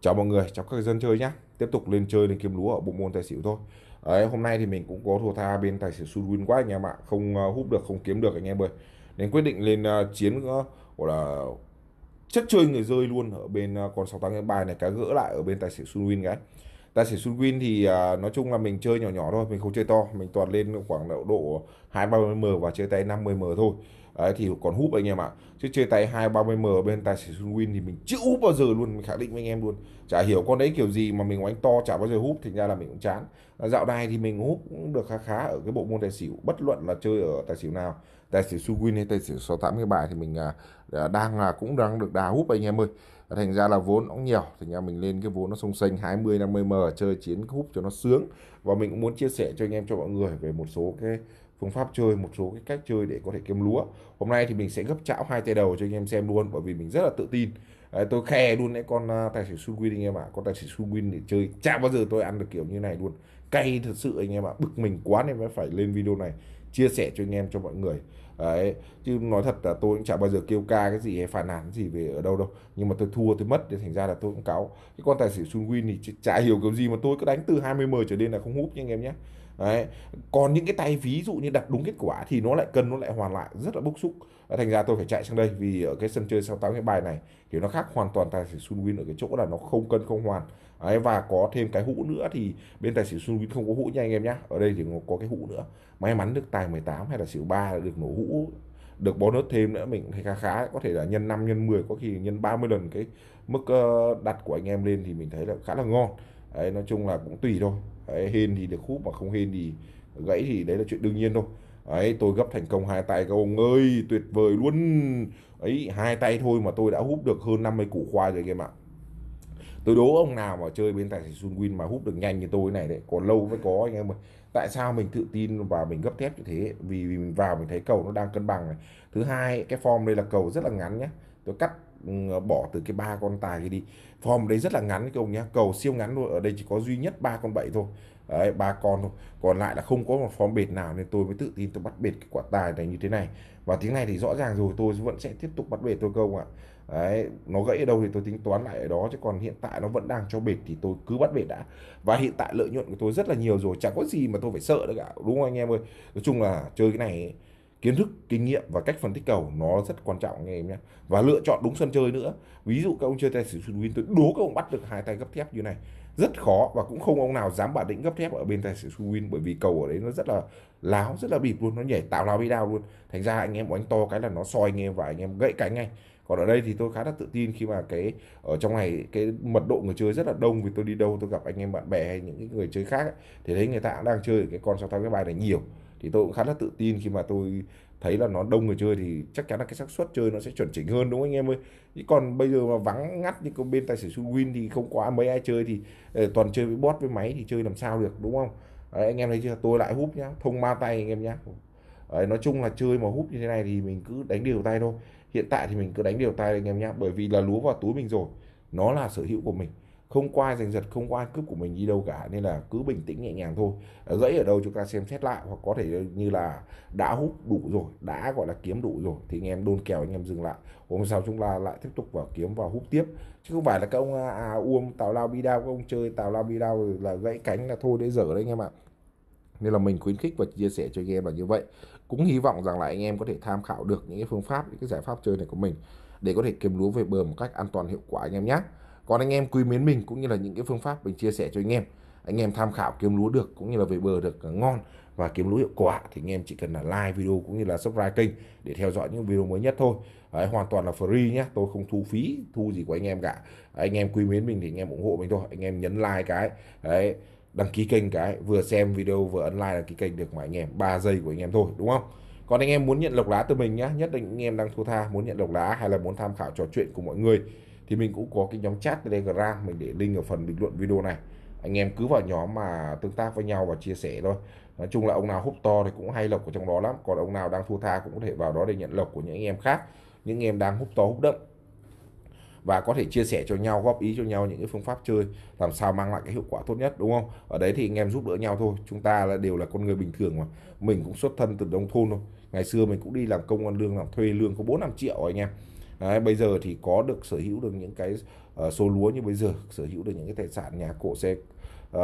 chào mọi người chào các dân chơi nhé tiếp tục lên chơi lên kiếm lúa ở bộ môn tài xỉu thôi Đấy, hôm nay thì mình cũng có thua tha bên tài xỉu Sunwin quá anh em ạ không uh, ờ, hút được không kiếm được anh em ơi nên quyết định lên uh, chiến uh, gọi là chất chơi người rơi luôn ở bên uh, con bài này cá gỡ lại ở bên tài xỉu Sunwin cái tài xỉu Sunwin thì uh, nói chung là mình chơi nhỏ nhỏ thôi mình không chơi to mình toàn lên khoảng độ hai ba 30 m và chơi tay 50 m thôi đấy thì còn húp anh em ạ chứ chơi tay hai ba mươi m bên tài xỉu win thì mình chưa húp bao giờ luôn mình khẳng định với anh em luôn chả hiểu con đấy kiểu gì mà mình oánh to chả bao giờ húp thì ra là mình cũng chán à, dạo này thì mình húp cũng được khá khá ở cái bộ môn tài xỉu bất luận là chơi ở tài xỉu nào tài xỉu sun win hay tài xỉu sáu tám cái bài thì mình à, à, đang cũng đang được đà húp anh em ơi thành ra là vốn nó nhiều thành ra mình lên cái vốn nó sông xanh 20 50 m chơi chiến húp cho nó sướng và mình cũng muốn chia sẻ cho anh em cho mọi người về một số cái phương pháp chơi một số cái cách chơi để có thể kiếm lúa hôm nay thì mình sẽ gấp chảo hai tay đầu cho anh em xem luôn bởi vì mình rất là tự tin Đấy, tôi khè luôn đấy con à, tài xỉu Sunwin anh em ạ à. con tài xỉu Sunwin để chơi chả bao giờ tôi ăn được kiểu như này luôn cay thật sự anh em ạ à. bực mình quá nên mới phải lên video này chia sẻ cho anh em cho mọi người đấy chứ nói thật là tôi cũng chả bao giờ kêu ca cái gì hay phản nàn gì về ở đâu đâu nhưng mà tôi thua tôi mất thì thành ra là tôi cũng cáo cái con tài xỉu Sunwin thì chả hiểu kiểu gì mà tôi cứ đánh từ 20 m trở lên là không hút nha anh em nhé đấy còn những cái tay ví dụ như đặt đúng kết quả thì nó lại cân nó lại hoàn lại rất là bức xúc thành ra tôi phải chạy sang đây vì ở cái sân chơi sáu tám cái bài này thì nó khác hoàn toàn tài xỉu sunwin ở cái chỗ là nó không cân không hoàn đấy, và có thêm cái hũ nữa thì bên tài xỉu sunwin không có hũ nha anh em nhá ở đây thì có cái hũ nữa may mắn được tài 18 hay là xỉu 3 được nổ hũ được bonus thêm nữa mình thấy khá khá có thể là nhân 5 nhân 10 có khi nhân 30 lần cái mức ờ, đặt của anh em lên thì mình thấy là khá là ngon đấy, nói chung là cũng tùy thôi đấy, hên thì được húp mà không hên thì gãy thì đấy là chuyện đương nhiên thôi ấy tôi gấp thành công hai tay các ông ơi tuyệt vời luôn ấy hai tay thôi mà tôi đã hút được hơn 50 củ khoai rồi em ạ tôi đố ông nào mà chơi bên tài xỉu Sunwin mà hút được nhanh như tôi này đấy còn lâu mới có anh em ơi tại sao mình tự tin và mình gấp thép như thế vì, vì mình vào mình thấy cầu nó đang cân bằng này thứ hai cái form đây là cầu rất là ngắn nhé tôi cắt Ừ, bỏ từ cái ba con tài kia đi form đấy rất là ngắn các ông nhé cầu siêu ngắn luôn ở đây chỉ có duy nhất ba con bảy thôi đấy ba con thôi còn lại là không có một form bệt nào nên tôi mới tự tin tôi bắt bệt cái quả tài này như thế này và tiếng này thì rõ ràng rồi tôi vẫn sẽ tiếp tục bắt bệt thôi công ạ đấy nó gãy ở đâu thì tôi tính toán lại ở đó chứ còn hiện tại nó vẫn đang cho bệt thì tôi cứ bắt bệt đã và hiện tại lợi nhuận của tôi rất là nhiều rồi chẳng có gì mà tôi phải sợ nữa cả đúng không anh em ơi nói chung là chơi cái này ấy, kiến thức kinh nghiệm và cách phân tích cầu nó rất quan trọng anh em nhé và lựa chọn đúng sân chơi nữa ví dụ các ông chơi tài xỉu sùn win tôi đố các ông bắt được hai tay gấp thép như này rất khó và cũng không ông nào dám bản lĩnh gấp thép ở bên tài xỉu sùn win bởi vì cầu ở đấy nó rất là láo rất là bịp luôn nó nhảy tạo láo với đao luôn thành ra anh em đánh to cái là nó soi anh em và anh em gãy cánh ngay còn ở đây thì tôi khá là tự tin khi mà cái ở trong này cái mật độ người chơi rất là đông vì tôi đi đâu tôi gặp anh em bạn bè hay những người chơi khác ấy, thì thấy người ta đang chơi cái con sao tao cái bài này nhiều thì tôi cũng khá là tự tin khi mà tôi thấy là nó đông người chơi thì chắc chắn là cái xác suất chơi nó sẽ chuẩn chỉnh hơn đúng không anh em ơi chứ còn bây giờ mà vắng ngắt như bên tài xỉu win thì không quá mấy ai chơi thì ờ, toàn chơi với bot với máy thì chơi làm sao được đúng không Đấy, anh em thấy chưa tôi lại húp nhá thông ma tay anh em nhá Đấy, nói chung là chơi mà húp như thế này thì mình cứ đánh đều tay thôi hiện tại thì mình cứ đánh đều tay anh em nhá bởi vì là lúa vào túi mình rồi nó là sở hữu của mình không có giành giật không có cướp của mình đi đâu cả nên là cứ bình tĩnh nhẹ nhàng thôi gãy ở đâu chúng ta xem xét lại hoặc có thể như là đã hút đủ rồi đã gọi là kiếm đủ rồi thì anh em đôn kèo anh em dừng lại hôm sau chúng ta lại tiếp tục vào kiếm và hút tiếp chứ không phải là các ông à, à uom tào lao bi đao các ông chơi tào lao bi đao là gãy cánh là thôi để dở đấy anh em ạ nên là mình khuyến khích và chia sẻ cho anh em là như vậy cũng hy vọng rằng là anh em có thể tham khảo được những cái phương pháp những cái giải pháp chơi này của mình để có thể kiếm lúa về bờ một cách an toàn hiệu quả anh em nhé còn anh em quý mến mình cũng như là những cái phương pháp mình chia sẻ cho anh em anh em tham khảo kiếm lúa được cũng như là về bờ được ngon và kiếm lúa hiệu quả thì anh em chỉ cần là like video cũng như là subscribe kênh để theo dõi những video mới nhất thôi Đấy, hoàn toàn là free nhé tôi không thu phí thu gì của anh em cả anh em quý mến mình thì anh em ủng hộ mình thôi anh em nhấn like cái đấy đăng ký kênh cái vừa xem video vừa ấn like đăng ký kênh được mà anh em 3 giây của anh em thôi đúng không còn anh em muốn nhận lộc lá từ mình nhé, nhất định anh em đang thu tha muốn nhận lộc lá hay là muốn tham khảo trò chuyện của mọi người thì mình cũng có cái nhóm chat telegram mình để link ở phần bình luận video này anh em cứ vào nhóm mà tương tác với nhau và chia sẻ thôi nói chung là ông nào húp to thì cũng hay lộc ở trong đó lắm còn ông nào đang thua tha cũng có thể vào đó để nhận lộc của những anh em khác những em đang húp to húp đậm và có thể chia sẻ cho nhau góp ý cho nhau những cái phương pháp chơi làm sao mang lại cái hiệu quả tốt nhất đúng không ở đấy thì anh em giúp đỡ nhau thôi chúng ta là đều là con người bình thường mà mình cũng xuất thân từ nông thôn thôi ngày xưa mình cũng đi làm công ăn lương làm thuê lương có bốn năm triệu anh em Đấy, bây giờ thì có được sở hữu được những cái uh, số lúa như bây giờ, sở hữu được những cái tài sản nhà cổ xe uh,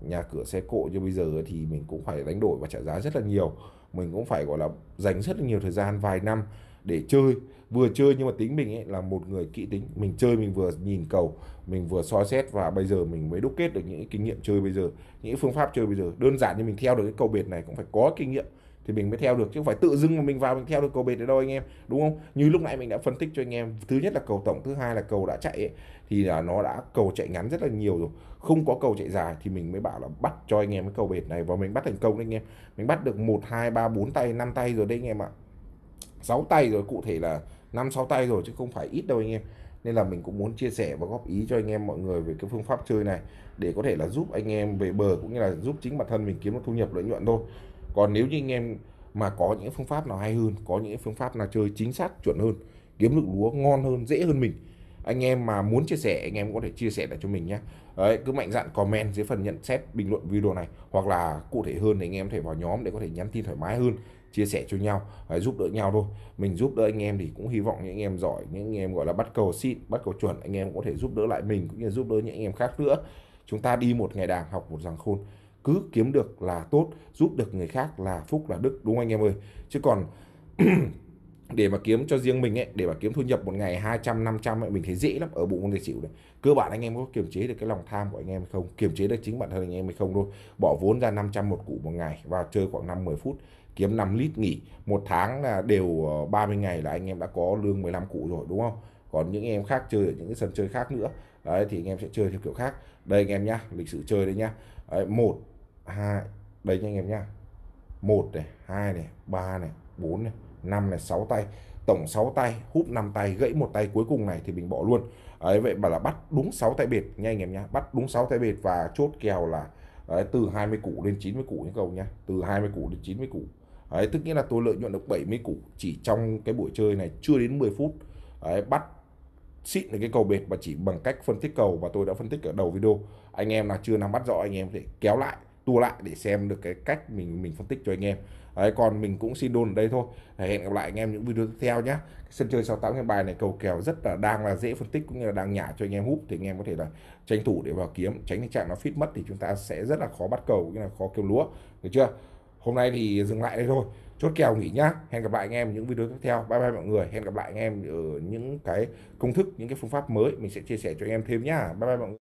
nhà cửa xe cộ như bây giờ thì mình cũng phải đánh đổi và trả giá rất là nhiều. Mình cũng phải gọi là dành rất là nhiều thời gian vài năm để chơi vừa chơi nhưng mà tính mình ấy là một người kỹ tính mình chơi mình vừa nhìn cầu mình vừa soi xét và bây giờ mình mới đúc kết được những kinh nghiệm chơi bây giờ những phương pháp chơi bây giờ đơn giản như mình theo được cái cầu biệt này cũng phải có kinh nghiệm thì mình mới theo được chứ không phải tự dưng mà mình vào mình theo được cầu bệt đấy đâu anh em đúng không như lúc nãy mình đã phân tích cho anh em thứ nhất là cầu tổng thứ hai là cầu đã chạy ấy, thì là nó đã cầu chạy ngắn rất là nhiều rồi không có cầu chạy dài thì mình mới bảo là bắt cho anh em cái cầu bệt này và mình bắt thành công đấy anh em mình bắt được một hai ba bốn tay năm tay rồi đấy anh em ạ sáu tay rồi cụ thể là năm sáu tay rồi chứ không phải ít đâu anh em nên là mình cũng muốn chia sẻ và góp ý cho anh em mọi người về cái phương pháp chơi này để có thể là giúp anh em về bờ cũng như là giúp chính bản thân mình kiếm được thu nhập lợi nhuận thôi còn nếu như anh em mà có những phương pháp nào hay hơn có những phương pháp nào chơi chính xác chuẩn hơn kiếm được lúa ngon hơn dễ hơn mình anh em mà muốn chia sẻ anh em có thể chia sẻ lại cho mình nhé Đấy, cứ mạnh dạn comment dưới phần nhận xét bình luận video này hoặc là cụ thể hơn thì anh em có thể vào nhóm để có thể nhắn tin thoải mái hơn chia sẻ cho nhau Đấy, giúp đỡ nhau thôi mình giúp đỡ anh em thì cũng hy vọng những anh em giỏi những anh em gọi là bắt cầu xịn bắt cầu chuẩn anh em có thể giúp đỡ lại mình cũng như giúp đỡ những anh em khác nữa chúng ta đi một ngày đàng học một giàng khôn cứ kiếm được là tốt giúp được người khác là phúc là đức đúng không anh em ơi chứ còn để mà kiếm cho riêng mình ấy để mà kiếm thu nhập một ngày 200 500 ấy, mình thấy dễ lắm ở bộ môn thể chịu đấy cơ bản anh em có kiềm chế được cái lòng tham của anh em hay không kiềm chế được chính bản thân anh em hay không thôi bỏ vốn ra 500 một củ một ngày và chơi khoảng 5 10 phút kiếm 5 lít nghỉ một tháng là đều 30 ờ, ngày là anh em đã có lương 15 củ rồi đúng không còn những em khác chơi ở những cái sân chơi khác nữa đấy thì anh em sẽ chơi theo kiểu khác đây anh em nhá lịch sử chơi đấy nhá đấy, một 2 đây nha anh em nhá 1 này 2 này 3 này 4 này 5 này 6 tay tổng 6 tay húp 5 tay gãy một tay cuối cùng này thì mình bỏ luôn ấy vậy bảo là bắt đúng 6 tay bệt nha anh em nhá bắt đúng 6 tay bệt và chốt kèo là đấy, từ 20 củ lên 90 củ những cầu nhá từ 20 củ đến 90 củ đấy, tức nghĩa là tôi lợi nhuận được 70 củ chỉ trong cái buổi chơi này chưa đến 10 phút đấy, bắt xịn được cái cầu bệt và chỉ bằng cách phân tích cầu và tôi đã phân tích ở đầu video anh em nào chưa nắm bắt rõ anh em có thể kéo lại tua lại để xem được cái cách mình mình phân tích cho anh em đấy còn mình cũng xin đôn ở đây thôi hẹn gặp lại anh em những video tiếp theo nhé sân chơi 68 game bài này cầu kèo rất là đang là dễ phân tích cũng như là đang nhả cho anh em hút thì anh em có thể là tranh thủ để vào kiếm tránh tình trạng nó phít mất thì chúng ta sẽ rất là khó bắt cầu như là khó kêu lúa được chưa hôm nay thì dừng lại đây thôi chốt kèo nghỉ nhá hẹn gặp lại anh em những video tiếp theo bye bye mọi người hẹn gặp lại anh em ở những cái công thức những cái phương pháp mới mình sẽ chia sẻ cho anh em thêm nhá bye bye mọi người